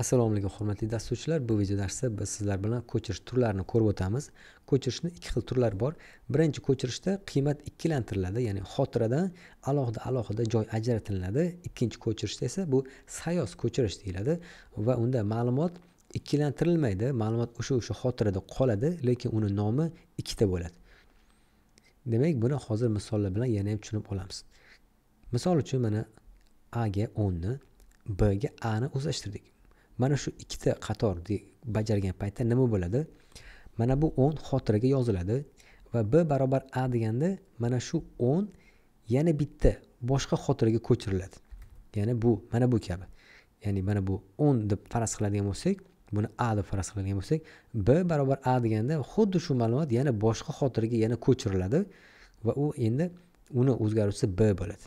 assalomu alaykum hurmatli dasturchilar bu video darsda biz sizlar bilan ko'chirish turlarini ko'rib o'tamiz ko'chirishni ikki xil turlari bor birinchi ko'chirishda qiymat ikkilantiriladi ya'ni xotiradan alohida alohida joy ajratiladi ikkinchi ko'chirishda esa bu sayoz ko'chirish deyiladi va unda ma'lumot ikkilantirilmaydi ma'lumot o'sha o'sha xotirada qoladi lekin uni nomi ikkita bo'ladi demak buni hozir misollar bilan yana ham tushunib olamiz misol uchun mana a ga o'nni b ga a ni o'zlashtirdik mana shu ikkita qator bajargan paytda nima bo'ladi mana bu o'n xotiraga yoziladi va b barobar a deganda mana shu o'n yana bitta boshqa xotiraga ko'chiriladi ya'ni bu mana bu kabi ya'ni mana bu o'n deb faraz qiladigan bo'lsak buni a deb faraz qiladigan bo'lsak b barobar a deganda xuddi shu ma'lumot yana boshqa xotiraga yana ko'chiriladi va u endi uni o'zgaruvchisi b bo'ladi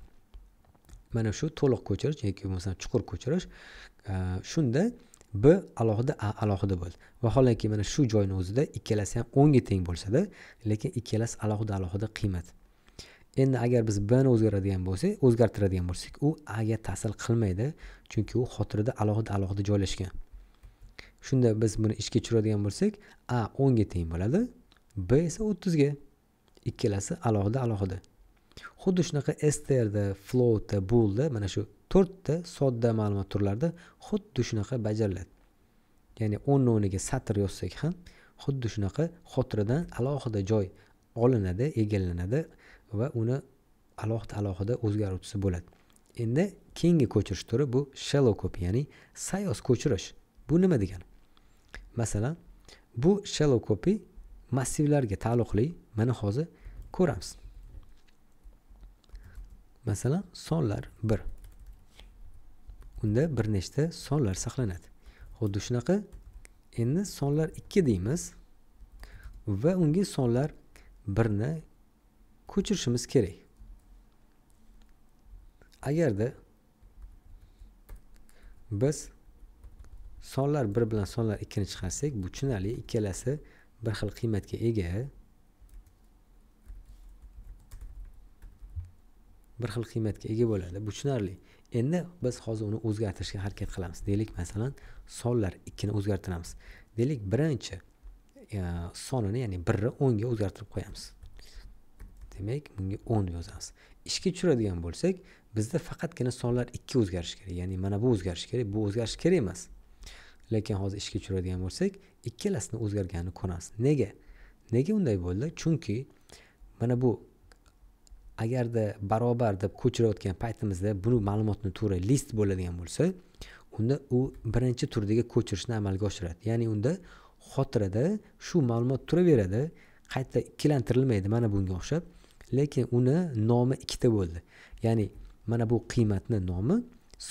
mana shu to'liq ko'chirish yoki bo'lmasam chuqur ko'chirish e, shunda b alohida a alohida bo'ldi vaholanki mana shu joyni o'zida ikkalasi ham o'nga teng bo'lsada lekin ikkalasi alohida alohida qiymat endi agar biz b ni o'zgaradigan bo'lsak o'zgartiradigan bo'lsak u a ga ta'sir qilmaydi chunki u xotirada alohida alohida joylashgan shunda biz buni ishga tushiradigan bo'lsak a o'nga teng bo'ladi b esa o'ttizga ikkalasi alohida alohida xuddi shunaqa strda flowda bo'ldi mana shu to'rtta sodda ma'lumot turlarida xuddi shunaqa bajariladi ya'ni o'rni o'rniga satr yozsak ham xuddi shunaqa xotiradan alohida joy olinadi egallanadi va uni alohida alohida o'zgaruvchisi bo'ladi endi keyingi ko'chirish turi bu shallow copy ya'ni sayoz ko'chirish bu nima degani masalan bu shallow copy massivlarga taalluqli mana hozir ko'ramiz masalan sonlar bir unda bir nechta sonlar saqlanadi xuddi shunaqa endi sonlar ikki deymiz va unga sonlar birni ko'chirishimiz kerak agarda biz sonlar bir bilan sonlar ikkini chiqarsak bu tushunarli ikkalasi bir xil qiymatga ega bir xil qiymatga ega bo'ladi bu tushunarli endi biz hozir uni o'zgartirishga harakat qilamiz deylik masalan sonlar ikkini o'zgartiramiz deylik birinchi e, sonini ya'ni birni o'nga o'zgartirib qo'yamiz demak bunga o'n yozamiz ishga tushiradigan bo'lsak bizda faqatgina sonlar ikki o'zgarishi kerak ya'ni mana bu o'zgarishi kerak bu o'zgarishi kerak emas lekin hozir ishga tushiradigan bo'lsak ikkalasini o'zgarganini ko'ramiz nega nega unday bo'ldi chunki mana bu agarda barobar deb ko'chirayotgan paytimizda buni ma'lumotni turi list bo'ladigan bo'lsa unda u birinchi turdagi ko'chirishni amalga oshiradi ya'ni unda xotirada shu ma'lumot turaveradi qayta ikkilantirilmaydi mana bunga o'xshab lekin uni nomi ikkita bo'ldi ya'ni mana bu qiymatni nomi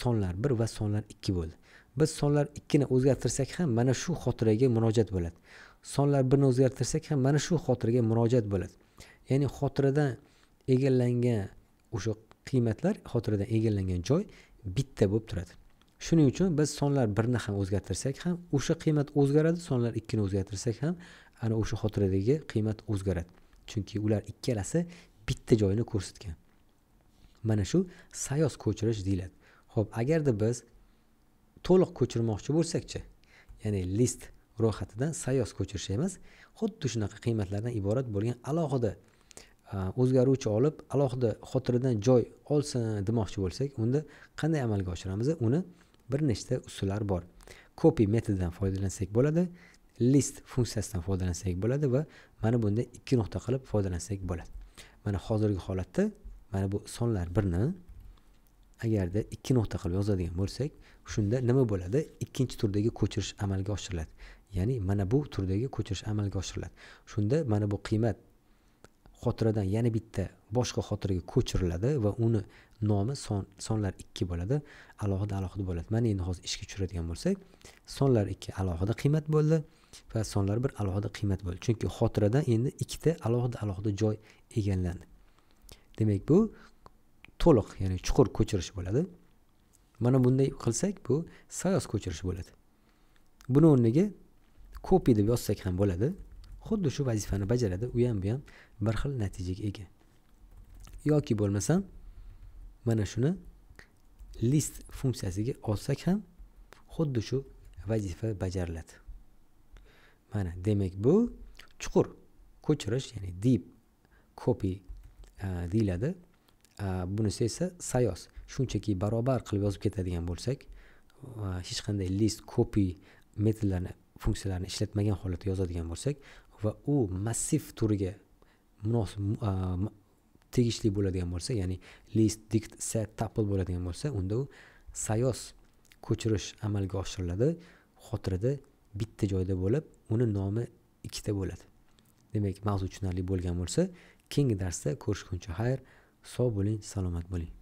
sonlar bir va sonlar ikki bo'ldi biz sonlar ikkini o'zgartirsak ham mana shu xotiraga murojaat bo'ladi sonlar birni o'zgartirsak ham mana shu xotiraga murojaat bo'ladi ya'ni xotiradan egallangan o'sha qiymatlar xotiradan egallangan joy bitta bo'lib turadi shuning uchun biz sonlar birni ham o'zgartirsak ham o'sha qiymat o'zgaradi sonlar ikkini o'zgartirsak ham ana o'sha xotiradagi qiymat o'zgaradi chunki ular ikkalasi bitta joyni ko'rsatgan mana shu sayoz ko'chirish deyiladi ho'p agarda biz to'liq ko'chirmoqchi bo'lsakchi ya'ni list ro'yxatidan sayoz ko'chirish emas xuddi shunaqa qiymatlardan iborat bo'lgan alohida o'zgaruvchi olib alohida xotiradan joy olsin demoqchi bo'lsak unda qanday amalga oshiramiz uni bir nechta usullar bor copy metodidan foydalansak bo'ladi list funksiyasidan foydalansak bo'ladi va mana bunda ikki nuqta qilib foydalansak bo'ladi mana hozirgi holatda mana bu sonlar birni agarda ikki nuqta qilib yozadigan bo'lsak shunda nima bo'ladi ikkinchi turdagi ko'chirish amalga oshiriladi ya'ni mana bu turdagi ko'chirish amalga oshiriladi shunda mana bu qiymat xotiradan yana bitta boshqa xotiraga ko'chiriladi va uni nomi son sonlar ikki bo'ladi alohida alohida bo'ladi mana endi hozir ishga tushiradigan bo'lsak sonlar ikki alohida qiymat bo'ldi va sonlar bir alohida qiymat bo'ldi chunki xotiradan endi ikkita alohida alohida joy egallandi demak bu to'liq ya'ni chuqur ko'chirish bo'ladi mana bunday qilsak bu sayoz ko'chirish bo'ladi buni o'rniga kopi deb yozsak ham bo'ladi xuddi shu vazifani bajaradi u ham bu ham bir xil natijaga ega yoki bo'lmasam mana shuni list funksiyasiga olsak ham xuddi shu vazifa bajariladi mana demak bu chuqur ko'chirish ya'ni deep copy deyiladi bunisi esa sayoz shunchaki barobar qilib yozib ketadigan bo'lsak hech qanday list copy metodlarni funksiyalarni ishlatmagan holatda yozadigan bo'lsak va u massiv turiga munosib tegishli bo'ladigan bo'lsa ya'ni list dict set tuple bo'ladigan bo'lsa unda u sayoz ko'chirish amalga oshiriladi xotirada bitta joyda bo'lib uni nomi ikkita bo'ladi demak mavzu tushunarli bo'lgan bo'lsa keyingi darsda ko'rishguncha xayr sog' bo'ling salomat bo'ling